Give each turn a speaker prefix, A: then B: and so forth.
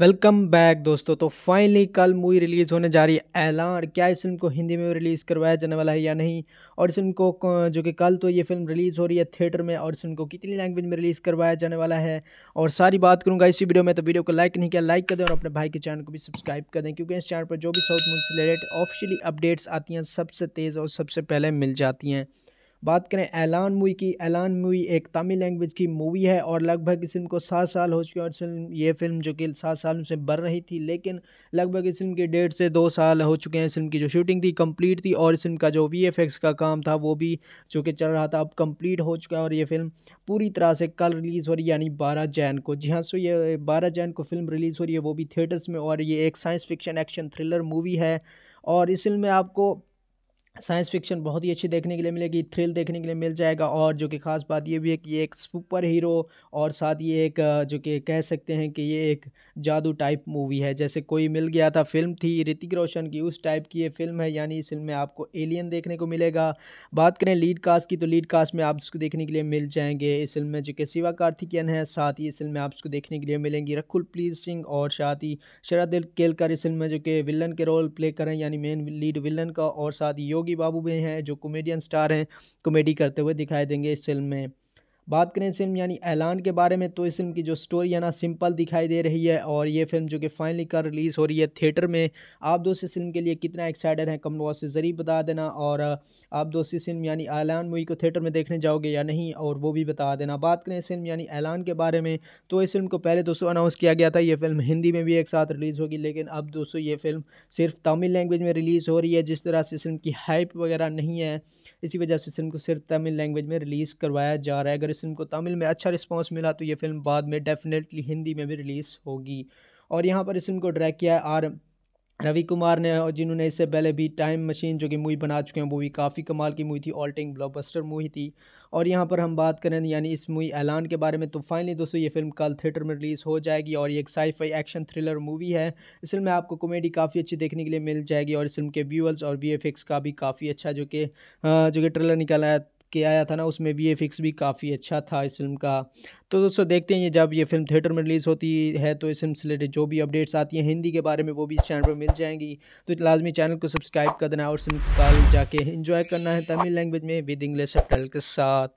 A: welcome back दोस्तों तो finally कल मूवी रिलीज़ होने जा रही है ऐलान और क्या इस फिल्म को हिंदी में रिलीज़ करवाया जाने वाला है या नहीं और इस फिल्म को जो कि कल तो ये फिल्म रिलीज़ हो रही है थिएटर में और इस फिल्म को कितनी लैंग्वेज में रिलीज़ करवाया जाने वाला है और सारी बात करूंगा इसी वीडियो में तो वीडियो को लाइक नहीं किया लाइक कर दें और अपने भाई के चैनल को भी सब्सक्राइब कर दें क्योंकि इस चैनल पर जो भी साउथ मूवी से रिलेटेड ऑफिशियली अपडेट्स आती हैं सबसे तेज़ और सबसे पहले मिल जाती हैं बात करें ऐलान मूवी की ऐलान मूवी एक तमिल लैंग्वेज की मूवी है और लगभग इस फिल्म को सात साल हो चुके हैं और फिल्म ये फिल्म जो कि सात साल से बन रही थी लेकिन लगभग इस फिल्म के डेढ़ से दो साल हो चुके हैं इस फिल्म की जो शूटिंग थी कंप्लीट थी और इस फिल्म का जो वी का काम था वो भी जो कि चल रहा था अब कम्प्लीट हो चुका है और ये फिल्म पूरी तरह से कल रिलीज़ हो रही है यानी बारह जैन को जी हाँ सो ये बारह जैन को फिल्म रिलीज़ हो रही है वो भी थिएटर्स में और ये एक science fiction action thriller movie है और इस फिल्म में आपको साइंस फिक्शन बहुत ही अच्छी देखने के लिए मिलेगी थ्रिल देखने के लिए मिल जाएगा और जो कि ख़ास बात ये भी है कि ये एक सुपर हीरो और साथ ये एक जो कि कह सकते हैं कि ये एक जादू टाइप मूवी है जैसे कोई मिल गया था फिल्म थी ऋतिक रोशन की उस टाइप की ये फिल्म है यानी इस फिल्म में आपको एलियन देखने को मिलेगा बात करें लीड कास्ट की तो लीड कास्ट में आप उसको देखने के लिए मिल जाएंगे इस फिल्म में जो कि शिवा कार्तिकियन है साथ ही इस फिल्म में आप उसको देखने के लिए मिलेंगी रखुल प्लीज सिंह और साथ ही शरद केलकर इस फिल्म में जो कि विलन के रोल प्ले करें यानी मेन लीड विलन का और साथ ही योगी योगी बाबू भी हैं जो कॉमेडियन स्टार हैं कॉमेडी करते हुए दिखाई देंगे इस फिल्म में बात करें इस फिल्म यानी ऐलान के बारे में तो इस फिल्म की जो स्टोरी है ना सिंपल दिखाई दे रही है और ये फिल्म जो कि फाइनली कल रिलीज़ हो रही है थिएटर में आप दोस्त इस फिल्म के लिए कितना एक्साइटेड हैं कम से ज़रिए बता देना और आप दोस्त इस फिल्म यानी ऐलान मूवी को थिएटर में देखने जाओगे या नहीं और वो भी बता देना बात करें इस फिल्म यानी ऐलान के बारे में तो इस फिल्म को पहले दोस्तों अनाउंस किया गया था ये फिल्म हिंदी में भी एक साथ रिलीज़ होगी लेकिन अब दोस्तों ये फिल्म सिर्फ तमिल लैंग्वेज में रिलीज़ हो रही है जिस तरह से इस फिल्म की हाइप वगैरह नहीं है इसी वजह से इस फिल्म को सिर्फ तमिल लैंग्वेज में रिलीज़ करवाया जा रहा है अगर इस फिल्म को तमिल में अच्छा रिस्पॉन्स मिला तो ये फिल्म बाद में डेफिनेटली हिंदी में भी रिलीज़ होगी और यहाँ पर इस फिल्म को ड्रैक किया है आर रवि कुमार ने और जिन्होंने इससे पहले भी टाइम मशीन जो कि मूवी बना चुके हैं वो भी काफ़ी कमाल की मूवी थी ऑल टाइम ब्लॉकबस्टर मूवी थी और यहाँ पर हम बात करें यानी इस मूवी ऐलान के बारे में तो फाइनली दोस्तों ये फिल्म कल थिएटर में रिलीज़ हो जाएगी और ये एक साईफाई एक्शन थ्रिलर मूवी है इस फिल्म में आपको कॉमेडी काफ़ी अच्छी देखने के लिए मिल जाएगी और इस फिल्म के व्यूअल्स और वी का भी काफ़ी अच्छा जो कि जो कि ट्रेलर निकला है के आया था ना उसमें वी भी काफ़ी अच्छा था इस फिल्म का तो दोस्तों देखते हैं ये जब ये फिल्म थिएटर में रिलीज़ होती है तो इस फिल्म से रिलेटेड जो भी अपडेट्स आती हैं हिंदी के बारे में वो भी इस चैनल पर मिल जाएंगी तो लाजमी चैनल को सब्सक्राइब कर देना और सिम कॉल जाके इन्जॉय करना है तमिल लैंग्वेज में विद इंग्लिश के साथ